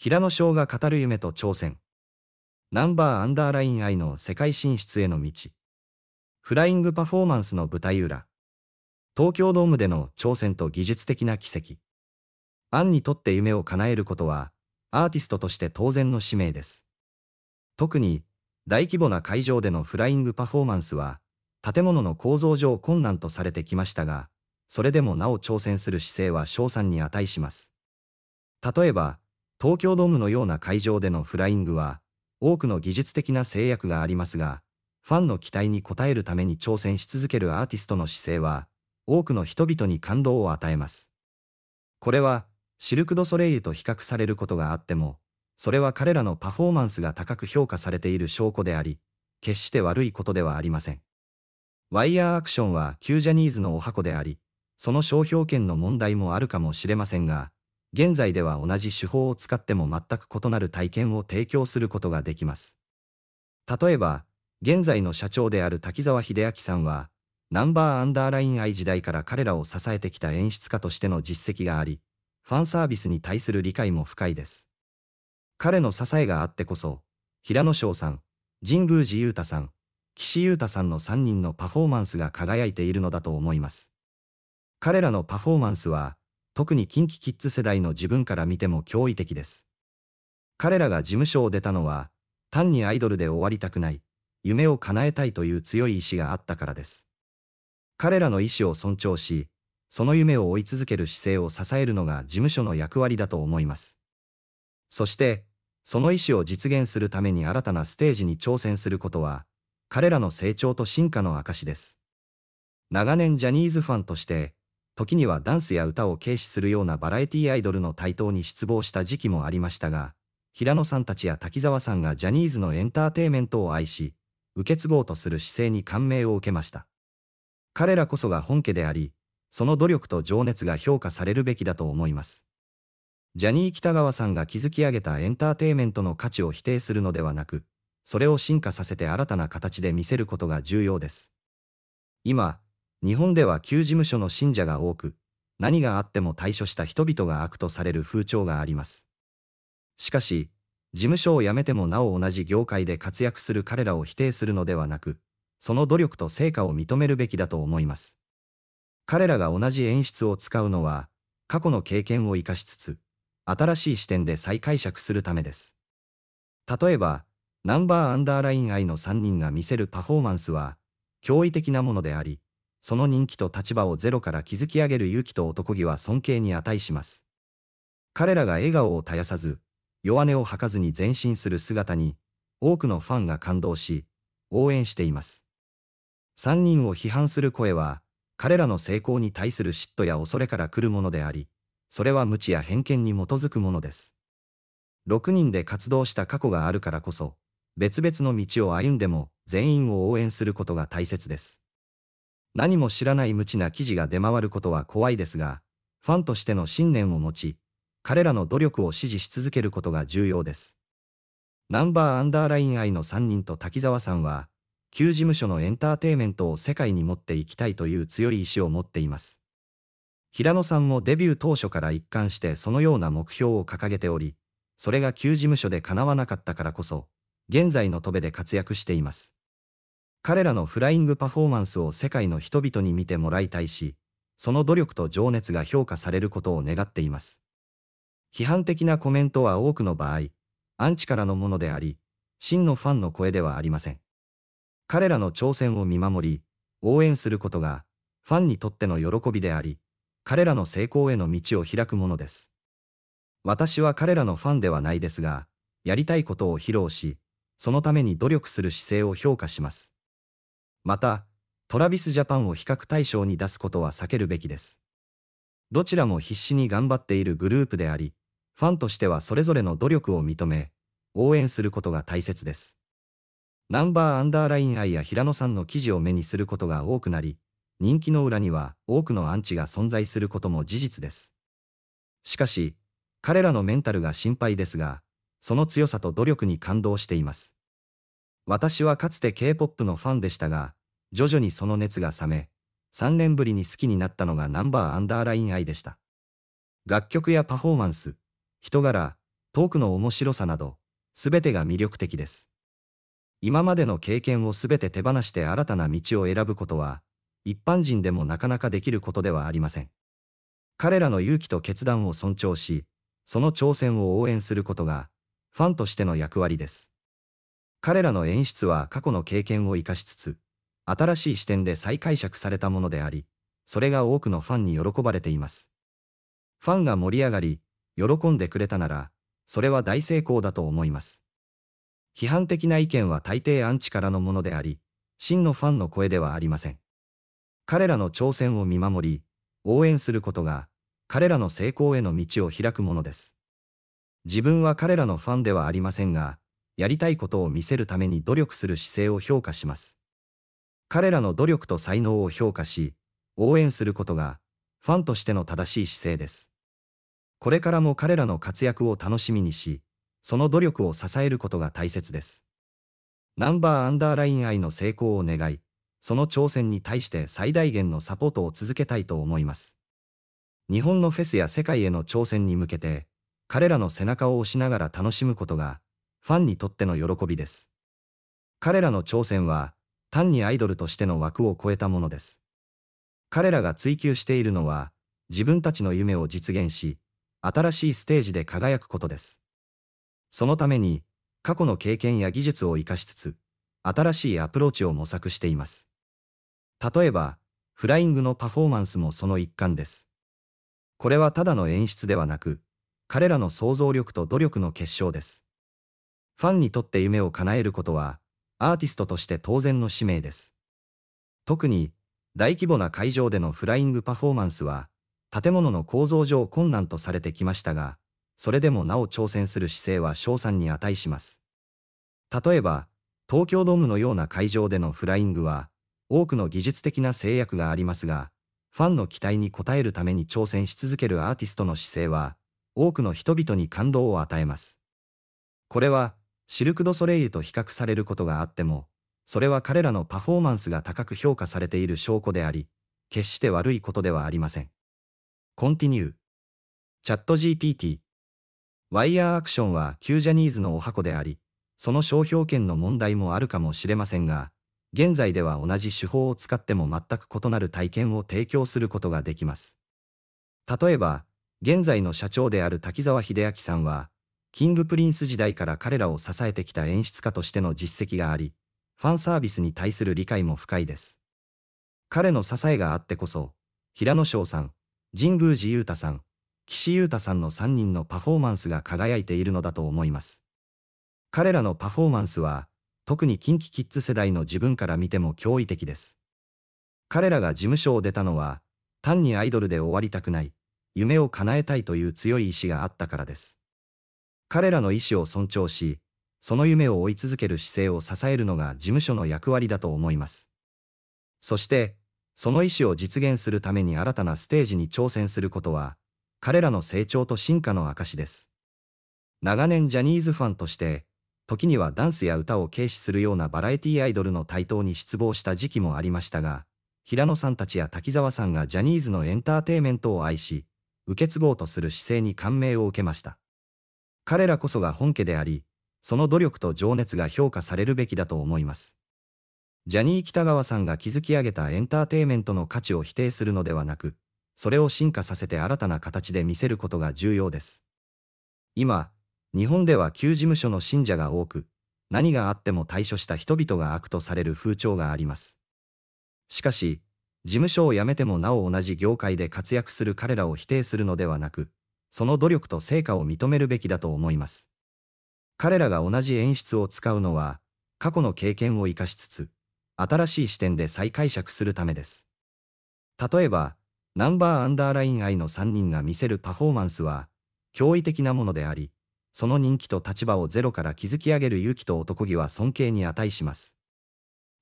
平野翔が語る夢と挑戦。ナンバーアンダーライン愛の世界進出への道。フライングパフォーマンスの舞台裏。東京ドームでの挑戦と技術的な奇跡。アンにとって夢を叶えることは、アーティストとして当然の使命です。特に、大規模な会場でのフライングパフォーマンスは、建物の構造上困難とされてきましたが、それでもなお挑戦する姿勢は賞賛に値します。例えば、東京ドームのような会場でのフライングは、多くの技術的な制約がありますが、ファンの期待に応えるために挑戦し続けるアーティストの姿勢は、多くの人々に感動を与えます。これは、シルク・ド・ソレイユと比較されることがあっても、それは彼らのパフォーマンスが高く評価されている証拠であり、決して悪いことではありません。ワイヤーアクションは旧ジャニーズのお箱であり、その商標権の問題もあるかもしれませんが、現在では同じ手法を使っても全く異なる体験を提供することができます。例えば、現在の社長である滝沢秀明さんは、ナンバーアンダーライン愛時代から彼らを支えてきた演出家としての実績があり、ファンサービスに対する理解も深いです。彼の支えがあってこそ、平野翔さん、神宮寺勇太さん、岸優太さんの3人のパフォーマンスが輝いているのだと思います。彼らのパフォーマンスは、特に近畿キッズ世代の自分から見ても驚異的です。彼らが事務所を出たのは、単にアイドルで終わりたくない、夢を叶えたいという強い意志があったからです。彼らの意志を尊重し、その夢を追い続ける姿勢を支えるのが事務所の役割だと思います。そして、その意思を実現するために新たなステージに挑戦することは、彼らの成長と進化の証です。長年ジャニーズファンとして、時にはダンスや歌を軽視するようなバラエティアイドルの台頭に失望した時期もありましたが、平野さんたちや滝沢さんがジャニーズのエンターテイメントを愛し、受け継ごうとする姿勢に感銘を受けました。彼らこそが本家であり、その努力と情熱が評価されるべきだと思います。ジャニー北川さんが築き上げたエンターテイメントの価値を否定するのではなく、それを進化させて新たな形で見せることが重要です。今、日本では旧事務所の信者が多く、何があっても対処した人々が悪とされる風潮があります。しかし、事務所を辞めてもなお同じ業界で活躍する彼らを否定するのではなく、その努力と成果を認めるべきだと思います。彼らが同じ演出を使うのは、過去の経験を活かしつつ、新しい視点で再解釈するためです。例えば、ナンバーアンダーライン愛の3人が見せるパフォーマンスは、驚異的なものであり、その人気と立場をゼロから築き上げる勇気と男気は尊敬に値します。彼らが笑顔を絶やさず、弱音を吐かずに前進する姿に、多くのファンが感動し、応援しています。3人を批判する声は、彼らの成功に対する嫉妬や恐れから来るものであり、それは無知や偏見に基づくものです。6人で活動した過去があるからこそ、別々の道を歩んでも全員を応援することが大切です。何も知らない無知な記事が出回ることは怖いですが、ファンとしての信念を持ち、彼らの努力を支持し続けることが重要です。ナンバーアンダーライン愛の3人と滝沢さんは、旧事務所のエンターテイメントを世界に持っていきたいという強い意志を持っています。平野さんもデビュー当初から一貫してそのような目標を掲げており、それが旧事務所で叶わなかったからこそ、現在の戸部で活躍しています。彼らのフライングパフォーマンスを世界の人々に見てもらいたいし、その努力と情熱が評価されることを願っています。批判的なコメントは多くの場合、アンチからのものであり、真のファンの声ではありません。彼らの挑戦を見守り、応援することが、ファンにとっての喜びであり、彼らの成功への道を開くものです。私は彼らのファンではないですが、やりたいことを披露し、そのために努力する姿勢を評価します。また、トラビスジャパンを比較対象に出すことは避けるべきです。どちらも必死に頑張っているグループであり、ファンとしてはそれぞれの努力を認め、応援することが大切です。ナンバーアンダーライン愛や平野さんの記事を目にすることが多くなり、人気の裏には多くのアンチが存在することも事実です。しかし、彼らのメンタルが心配ですが、その強さと努力に感動しています。私はかつて K-POP のファンでしたが、徐々にその熱が冷め、3年ぶりに好きになったのがナンバーアンダーライン愛でした。楽曲やパフォーマンス、人柄、トークの面白さなど、すべてが魅力的です。今までの経験をすべて手放して新たな道を選ぶことは、一般人でもなかなかできることではありません。彼らの勇気と決断を尊重し、その挑戦を応援することが、ファンとしての役割です。彼らの演出は過去の経験を生かしつつ、新しい視点で再解釈されたものであり、それが多くのファンに喜ばれています。ファンが盛り上がり、喜んでくれたなら、それは大成功だと思います。批判的な意見は大抵アンチからのものであり、真のファンの声ではありません。彼らの挑戦を見守り、応援することが、彼らの成功への道を開くものです。自分は彼らのファンではありませんが、やりたいことを見せるために努力する姿勢を評価します。彼らの努力と才能を評価し、応援することが、ファンとしての正しい姿勢です。これからも彼らの活躍を楽しみにし、その努力を支えることが大切です。ナンバーアンダーライン愛の成功を願い、その挑戦に対して最大限のサポートを続けたいと思います。日本のフェスや世界への挑戦に向けて、彼らの背中を押しながら楽しむことが、ファンにとっての喜びです。彼らの挑戦は、単にアイドルとしての枠を超えたものです。彼らが追求しているのは、自分たちの夢を実現し、新しいステージで輝くことです。そのために、過去の経験や技術を活かしつつ、新しいアプローチを模索しています。例えば、フライングのパフォーマンスもその一環です。これはただの演出ではなく、彼らの想像力と努力の結晶です。ファンにとって夢を叶えることは、アーティストとして当然の使命です。特に、大規模な会場でのフライングパフォーマンスは、建物の構造上困難とされてきましたが、それでもなお挑戦する姿勢は賞賛に値します。例えば、東京ドームのような会場でのフライングは、多くの技術的な制約がありますが、ファンの期待に応えるために挑戦し続けるアーティストの姿勢は、多くの人々に感動を与えます。これは、シルク・ド・ソレイユと比較されることがあっても、それは彼らのパフォーマンスが高く評価されている証拠であり、決して悪いことではありません。コンティニュー。チャット GPT。ワイヤーアクションは旧ジャニーズのお箱であり、その商標権の問題もあるかもしれませんが、現在では同じ手法を使っても全く異なる体験を提供することができます。例えば、現在の社長である滝沢秀明さんは、キングプリンス時代から彼らを支えてきた演出家としての実績があり、ファンサービスに対する理解も深いです。彼の支えがあってこそ、平野翔さん、神宮寺勇太さん、岸優太さんの3人のパフォーマンスが輝いているのだと思います。彼らのパフォーマンスは、特に KinKiKids 世代の自分から見ても驚異的です。彼らが事務所を出たのは、単にアイドルで終わりたくない、夢を叶えたいという強い意志があったからです。彼らの意思を尊重し、その夢を追い続ける姿勢を支えるのが事務所の役割だと思います。そして、その意思を実現するために新たなステージに挑戦することは、彼らの成長と進化の証です。長年ジャニーズファンとして、時にはダンスや歌を軽視するようなバラエティアイドルの台頭に失望した時期もありましたが、平野さんたちや滝沢さんがジャニーズのエンターテイメントを愛し、受け継ごうとする姿勢に感銘を受けました。彼らこそが本家であり、その努力と情熱が評価されるべきだと思います。ジャニー北川さんが築き上げたエンターテイメントの価値を否定するのではなく、それを進化させて新たな形で見せることが重要です。今、日本では旧事務所の信者が多く、何があっても対処した人々が悪とされる風潮があります。しかし、事務所を辞めてもなお同じ業界で活躍する彼らを否定するのではなく、その努力と成果を認めるべきだと思います。彼らが同じ演出を使うのは、過去の経験を活かしつつ、新しい視点で再解釈するためです。例えば、ナンバーアンダーライン愛の3人が見せるパフォーマンスは、驚異的なものであり、その人気と立場をゼロから築き上げる勇気と男気は尊敬に値します。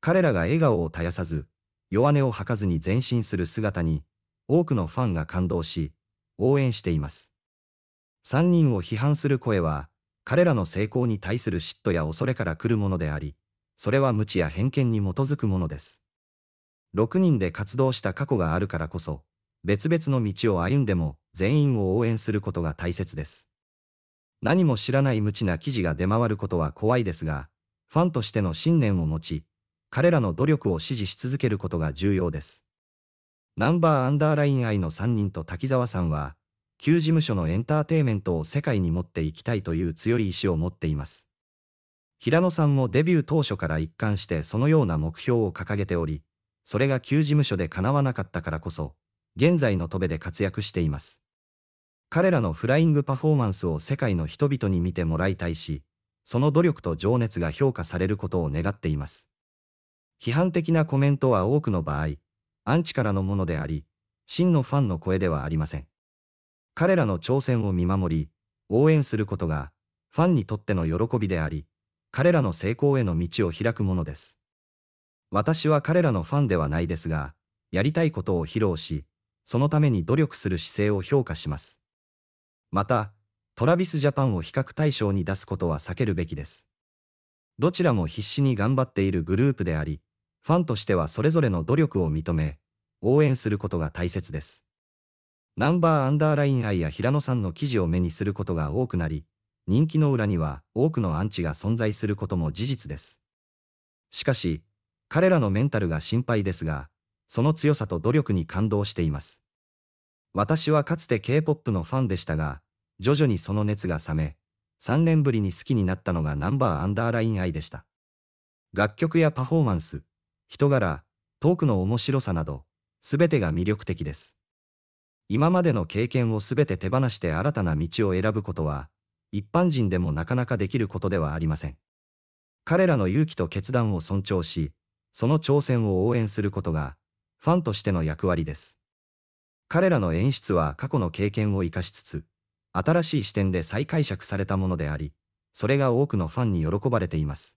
彼らが笑顔を絶やさず、弱音を吐かずに前進する姿に、多くのファンが感動し、応援しています。3人を批判する声は、彼らの成功に対する嫉妬や恐れから来るものであり、それは無知や偏見に基づくものです。6人で活動した過去があるからこそ、別々の道を歩んでも全員を応援することが大切です。何も知らない無知な記事が出回ることは怖いですが、ファンとしての信念を持ち、彼らの努力を支持し続けることが重要です。ナンバーアンダーライン愛の3人と滝沢さんは、旧事務所のエンターテイメントを世界に持っていきたいという強い意志を持っています。平野さんもデビュー当初から一貫してそのような目標を掲げており、それが旧事務所で叶わなかったからこそ、現在の戸部で活躍しています。彼らのフライングパフォーマンスを世界の人々に見てもらいたいし、その努力と情熱が評価されることを願っています。批判的なコメントは多くの場合、アンチからのものであり、真のファンの声ではありません。彼らの挑戦を見守り、応援することが、ファンにとっての喜びであり、彼らの成功への道を開くものです。私は彼らのファンではないですが、やりたいことを披露し、そのために努力する姿勢を評価します。また、トラビスジャパンを比較対象に出すことは避けるべきです。どちらも必死に頑張っているグループであり、ファンとしてはそれぞれの努力を認め、応援することが大切です。ナンバーアンダーライン愛や平野さんの記事を目にすることが多くなり、人気の裏には多くのアンチが存在することも事実です。しかし、彼らのメンタルが心配ですが、その強さと努力に感動しています。私はかつて K-POP のファンでしたが、徐々にその熱が冷め、3年ぶりに好きになったのがナンバーアンダーライン愛でした。楽曲やパフォーマンス、人柄、トークの面白さなど、すべてが魅力的です。今までの経験をすべて手放して新たな道を選ぶことは、一般人でもなかなかできることではありません。彼らの勇気と決断を尊重し、その挑戦を応援することが、ファンとしての役割です。彼らの演出は過去の経験を生かしつつ、新しい視点で再解釈されたものであり、それが多くのファンに喜ばれています。